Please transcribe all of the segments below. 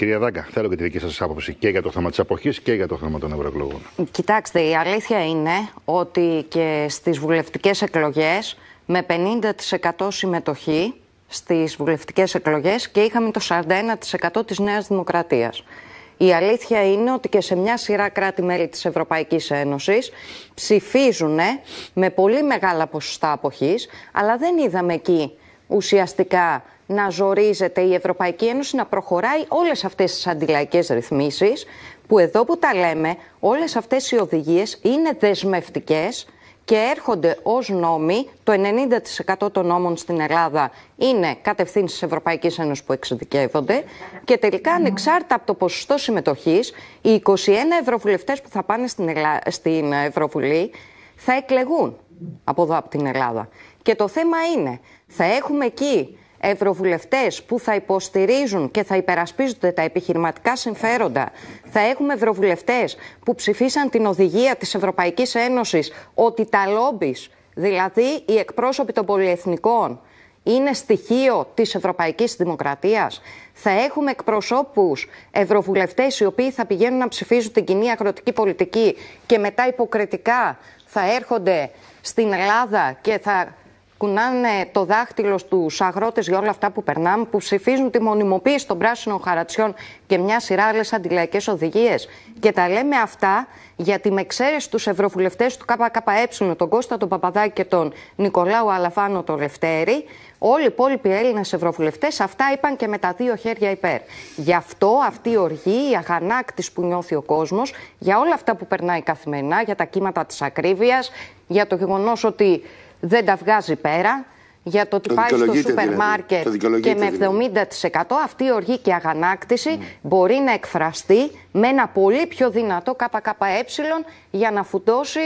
Κυρία Δάγκα, θέλω και τη δική σας άποψη και για το θέμα της αποχής και για το θέμα των ευρωεκλογών. Κοιτάξτε, η αλήθεια είναι ότι και στις βουλευτικές εκλογές με 50% συμμετοχή στις βουλευτικές εκλογές και είχαμε το 41% της Νέας Δημοκρατίας. Η αλήθεια είναι ότι και σε μια σειρά κράτη-μέλη της Ευρωπαϊκής Ένωσης ψηφίζουν με πολύ μεγάλα ποσοστά αποχής, αλλά δεν είδαμε εκεί ουσιαστικά να ζορίζεται η Ευρωπαϊκή Ένωση να προχωράει όλες αυτές τις αντιλαϊκές ρυθμίσεις που εδώ που τα λέμε όλες αυτές οι οδηγίες είναι δεσμευτικές και έρχονται ως νόμοι, το 90% των νόμων στην Ελλάδα είναι κατευθύνσεις της Ευρωπαϊκής Ένωσης που εξειδικεύονται και τελικά ανεξάρτητα από το ποσοστό συμμετοχής, οι 21 ευρωβουλευτές που θα πάνε στην, στην Ευρωβουλή θα εκλεγούν από εδώ από την Ελλάδα. Και το θέμα είναι, θα έχουμε εκεί ευρωβουλευτές που θα υποστηρίζουν και θα υπερασπίζονται τα επιχειρηματικά συμφέροντα. Θα έχουμε ευρωβουλευτές που ψηφίσαν την οδηγία της Ευρωπαϊκής Ένωσης ότι τα λόμπις, δηλαδή οι εκπρόσωποι των πολυεθνικών, είναι στοιχείο της Ευρωπαϊκής Δημοκρατίας. Θα έχουμε εκπροσώπους ευρωβουλευτές οι οποίοι θα πηγαίνουν να ψηφίζουν την κοινή αγροτική πολιτική και μετά υποκριτικά θα έρχονται στην Ελλάδα και θα κουνάνε το δάχτυλο στους αγρότες για όλα αυτά που περνάμε, που ψηφίζουν τη μονιμοποίηση των πράσινων χαρατσιών και μια σειρά άλλες αντιλαϊκές οδηγίες. Και τα λέμε αυτά γιατί με εξαίρεση τους ευρωβουλευτές του ΚΚΕ, τον Κώστα τον Παπαδάκη και τον Νικολάου Αλαφάνο τον Λευτέρη, όλοι οι υπόλοιποι Έλληνες ευρωβουλευτές αυτά είπαν και με τα δύο χέρια υπέρ. Γι' αυτό αυτή η οργή, η αγανάκτηση που νιώθει ο κόσμος, για όλα αυτά που περνάει καθημερινά, για τα κύματα της ακρίβειας, για το γεγονός ότι δεν τα βγάζει πέρα για το ότι το πάει στο σούπερ δηλαδή. μάρκετ και με 70% δηλαδή. αυτή η οργή και αγανάκτηση mm. μπορεί να εκφραστεί με ένα πολύ πιο δυνατό ΚΚΕ για να φουτώσει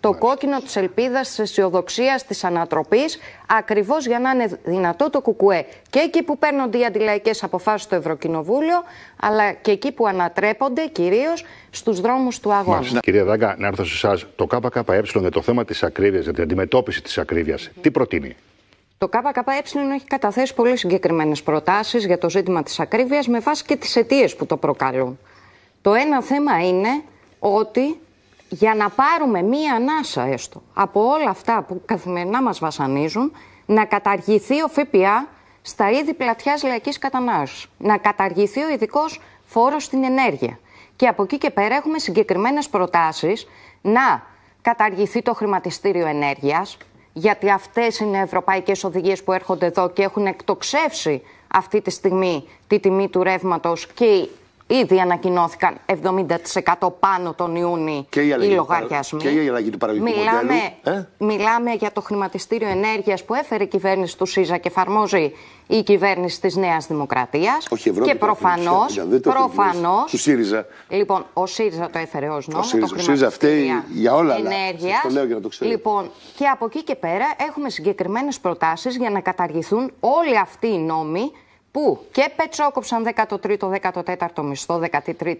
το κόκκινο της ελπίδας, της αισιοδοξίας, της ανατροπής ακριβώς για να είναι δυνατό το κουκουέ και εκεί που παίρνονται οι αντιλαϊκές αποφάσεις στο Ευρωκοινοβούλιο αλλά και εκεί που ανατρέπονται κυρίως στους δρόμους του αγώνα. Μάλιστα. Κυρία Δάγκα, να έρθω σε εσάς. Το ΚΚΕ για το θέμα της ακρίβειας, για την αντιμετώπιση της ακρίβειας, τι προτείνει. Το ΚΚΕ έχει καταθέσει πολύ συγκεκριμένες προτάσεις για το ζήτημα της ακρίβειας με βάση και τις αιτίες που το προκαλούν. Το ένα θέμα είναι ότι για να πάρουμε μία ανάσα έστω από όλα αυτά που καθημερινά μας βασανίζουν, να καταργηθεί ο ΦΠΑ στα είδη πλατιάς λαϊκής κατανάλωσης, να καταργηθεί ο ειδικός φόρος στην ενέργεια. Και από εκεί και πέρα έχουμε συγκεκριμένες προτάσεις να καταργηθεί το χρηματιστήριο ενέργειας, γιατί αυτές είναι ευρωπαϊκές οδηγίες που έρχονται εδώ και έχουν εκτοξεύσει αυτή τη στιγμή τη τιμή του ρεύματος και Ήδη ανακοινώθηκαν 70% πάνω τον Ιούνιο οι, λογαριασμοί. Και η αλλαγή του παραγωγικού μιλάμε, μοντέλου. Ε? Μιλάμε για το χρηματιστήριο ενέργειας που έφερε η κυβέρνηση του ΣΥΖΑ και εφαρμόζει η κυβέρνηση της Νέας Δημοκρατίας. Και προφανώ. Προφανώς. Του ΣΥΡΙΖΑ. Λοιπόν, ο ΣΥΡΙΖΑ το έφερε ως νόμο. Ο ΣΥΡΙΖΑ, το ΣΥΡΙΖΑ φταίει για όλα. Ενέργεια. Το λέω για να το ξέρω. Λοιπόν, και από εκεί και πέρα έχουμε συγκεκριμένες προτάσεις για να καταργηθούν όλοι αυτοί οι νόμοι που και πετσόκοψαν 13ο, 14ο μισθό, 13η,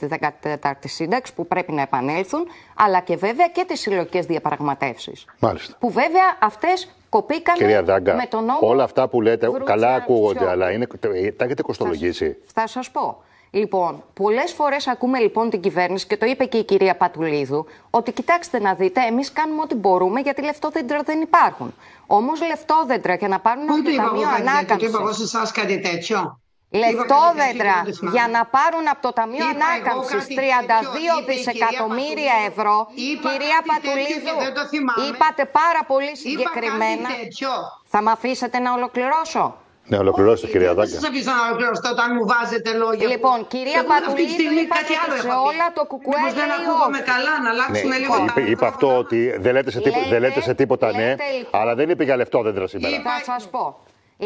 14η σύνταξη που πρέπει να επανέλθουν, αλλά και βέβαια και τις συλλογικές διαπραγματεύσεις. Μάλιστα. Που βέβαια αυτές κοπήκαν με τον νόμο. Όλα αυτά που λέτε, καλά ακούγονται, αλλά είναι, τα έχετε κοστολογήσει. θα σας πω. Λοιπόν, πολλές φορές ακούμε λοιπόν την κυβέρνηση και το είπε και η κυρία Πατουλίδου, ότι κοιτάξτε να δείτε, εμείς κάνουμε ό,τι μπορούμε γιατί λεφτόδεντρα δεν υπάρχουν. Όμως λεφτόδεντρα για να πάρουν από το Ταμείο Ανάκαμψης. είπα εγώ σε εσάς κάτι τέτοιο. Λεφτόδεντρα για να πάρουν από το Ταμείο Ανάκαμψη 32 δισεκατομμύρια ευρώ. Κυρία Πατουλίδου, είπατε πάρα πολύ συγκεκριμένα. Θα με αφήσετε να ολοκληρώσω. Ναι, ολοκληρώστε, κυρία Δεν Σας αφήσω να ολοκληρώσετε όταν μου βάζετε λόγια. Λοιπόν, κυρία Πατουλή, ε, αυτή τη στιγμή κάτι άλλο σε όλα το κουκουέ. Μήπως δεν ακούγαμε καλά, να αλλάξουμε ναι, λίγο Λοιπόν, Είπε, είπε αυτό ότι δεν λέτε σε, λέτε, λέτε σε τίποτα, ναι, λέτε, ναι, λοιπόν. αλλά δεν είπε για λεφτό δέντρα σήμερα. θα σας πω.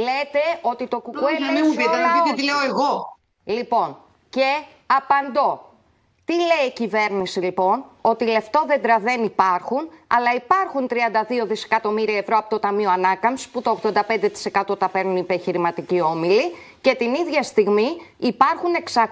Λέτε ότι το κουκουέ Για Να μην μου πείτε, να πείτε τι λέω εγώ. Λοιπόν, και απαντώ. Τι λέει η κυβέρνηση λοιπόν, ότι λεφτόδεντρα δεν υπάρχουν, αλλά υπάρχουν 32 δισεκατομμύρια ευρώ από το Ταμείο Ανάκαμψης, που το 85% τα παίρνουν οι επιχειρηματικοί όμιλοι, και την ίδια στιγμή υπάρχουν 600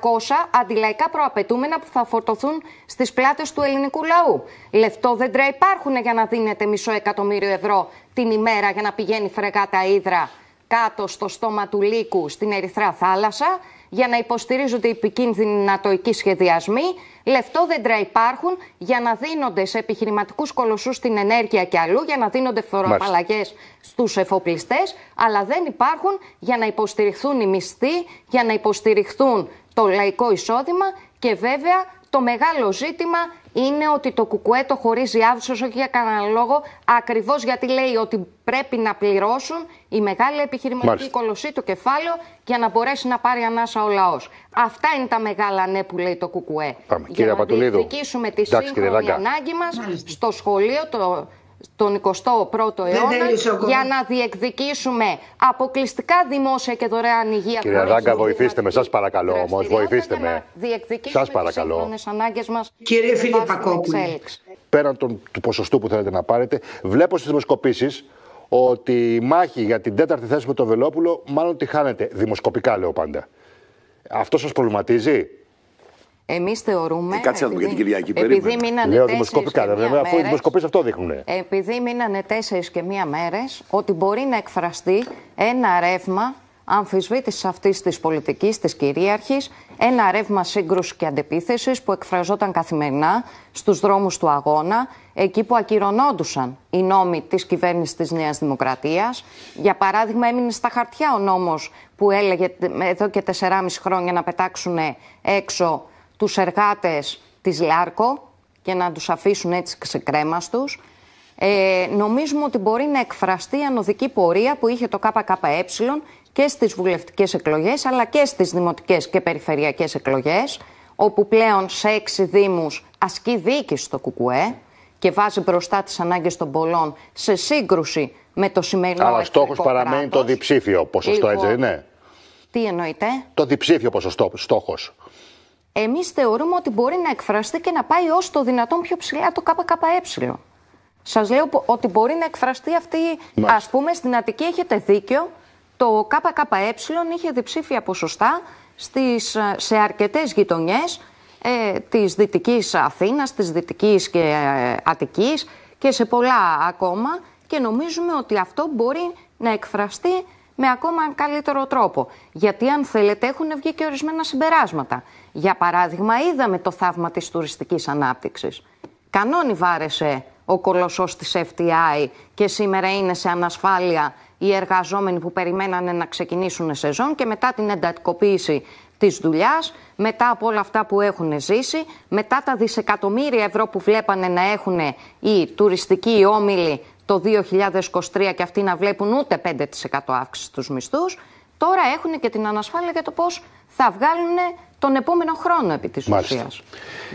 αντιλαϊκά προαπαιτούμενα που θα φορτωθούν στις πλάτες του ελληνικού λαού. Λεφτόδεντρα υπάρχουν για να δίνεται μισό εκατομμύριο ευρώ την ημέρα για να πηγαίνει φρεγάτα ύδρα κάτω στο στόμα του λύκου στην Ερυθρά Θάλασσα για να υποστηρίζονται επικίνδυνοι νατοικοί σχεδιασμοί. λεφτόδεντρα υπάρχουν για να δίνονται σε επιχειρηματικούς κολοσσούς την ενέργεια και αλλού, για να δίνονται φοροαπαλλαγές στους εφοπλιστές, αλλά δεν υπάρχουν για να υποστηριχθούν οι μισθοί, για να υποστηριχθούν το λαϊκό εισόδημα και βέβαια το μεγάλο ζήτημα είναι ότι το κουκουέ το χωρίζει άδουσο όχι για κανέναν λόγο, ακριβώς γιατί λέει ότι πρέπει να πληρώσουν η μεγάλη επιχειρηματική κολοσσή, το κεφάλαιο, για να μπορέσει να πάρει ανάσα ο λαός. Αυτά είναι τα μεγάλα ναι που λέει το κουκουέ Για να διεκδικήσουμε τη σύγχρονη ανάγκη μας στο σχολείο, τον 21ο αιώνα για να διεκδικήσουμε αποκλειστικά δημόσια και δωρεάν υγεία. Κύριε Ράγκα, βοηθήστε με, σας παρακαλώ όμως, βοηθήστε με. Σας παρακαλώ. μας Κύριε Πέραν τον, του ποσοστού που θέλετε να πάρετε, βλέπω στις δημοσκοπήσεις ότι η μάχη για την τέταρτη θέση με τον Βελόπουλο μάλλον τη χάνεται, Δημοσκοπικά λέω πάντα. Αυτό σας προβληματίζει. Εμείς θεωρούμε. Και ε, κάτσε να δούμε για την Κυριακή Επειδή μείνανε τέσσερι. αφού οι αυτό δείχνουν. Επειδή μείνανε τέσσερις και μία μέρες, ότι μπορεί να εκφραστεί ένα ρεύμα αμφισβήτησης αυτής της πολιτικής, της κυρίαρχης, ένα ρεύμα σύγκρουσης και αντεπίθεσης που εκφραζόταν καθημερινά στους δρόμους του αγώνα, εκεί που ακυρωνόντουσαν οι νόμοι της κυβέρνησης της Νέας Δημοκρατίας. Για παράδειγμα, έμεινε στα χαρτιά ο νόμος που έλεγε εδώ και 4,5 χρόνια να πετάξουν έξω τους εργάτες της Λάρκο και να τους αφήσουν έτσι ξεκρέμαστους. Ε, νομίζουμε ότι μπορεί να εκφραστεί η ανωδική πορεία που είχε το ΚΚΕ και στις βουλευτικές εκλογές αλλά και στις δημοτικές και περιφερειακές εκλογές όπου πλέον σε έξι δήμους ασκεί διοίκηση στο ΚΚΕ και βάζει μπροστά τις ανάγκες των πολλών σε σύγκρουση με το σημερινό Αλλά στόχος παραμένει το διψήφιο ποσοστό, λοιπόν, έτσι δεν είναι. Τι εννοείται. Το διψήφιο ποσοστό, στόχος εμείς θεωρούμε ότι μπορεί να εκφραστεί και να πάει ως το δυνατόν πιο ψηλά το ΚΚΕ. Σας λέω ότι μπορεί να εκφραστεί αυτή, Μάλιστα. ας πούμε, στην Αττική έχετε δίκιο, το ΚΚΕ είχε διψήφια ποσοστά στις, ε, σε αρκετές γειτονιές ε, της Δυτικής Αθήνας, της Δυτικής και ε, Αττικής και σε πολλά ακόμα και νομίζουμε ότι αυτό μπορεί να εκφραστεί με ακόμα καλύτερο τρόπο. Γιατί, αν θέλετε, έχουν βγει και ορισμένα συμπεράσματα. Για παράδειγμα, είδαμε το θαύμα της τουριστικής ανάπτυξης. Κανόνι βάρεσε ο κολοσσός της FTI και σήμερα είναι σε ανασφάλεια οι εργαζόμενοι που περιμένανε να ξεκινήσουν σεζόν και μετά την εντατικοποίηση της δουλειάς, μετά από όλα αυτά που έχουν ζήσει, μετά τα δισεκατομμύρια ευρώ που βλέπανε να έχουν οι τουριστικοί όμιλοι το 2023 και αυτοί να βλέπουν ούτε 5% αύξηση στους μισθούς, τώρα έχουν και την ανασφάλεια για το πώς θα βγάλουν τον επόμενο χρόνο επί της ουσίας.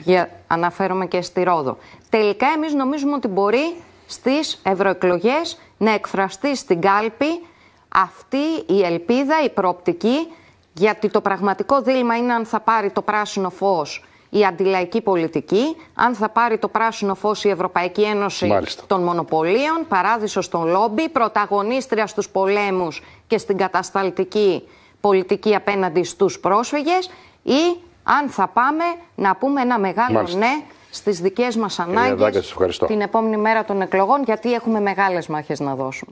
Για, αναφέρομαι και στη Ρόδο. Τελικά εμείς νομίζουμε ότι μπορεί στις ευρωεκλογές να εκφραστεί στην κάλπη αυτή η ελπίδα, η προοπτική, γιατί το πραγματικό δίλημα είναι αν θα πάρει το πράσινο φως η αντιλαϊκή πολιτική, αν θα πάρει το πράσινο φως η Ευρωπαϊκή Ένωση των Μονοπωλίων, παράδεισος των λόμπι, πρωταγωνίστρια στους πολέμους και στην κατασταλτική πολιτική απέναντι στους πρόσφυγες ή αν θα πάμε να πούμε ένα μεγάλο ναι στις δικές μας ε, ανάγκες την επόμενη μέρα των εκλογών γιατί έχουμε μεγάλες μάχες να δώσουμε.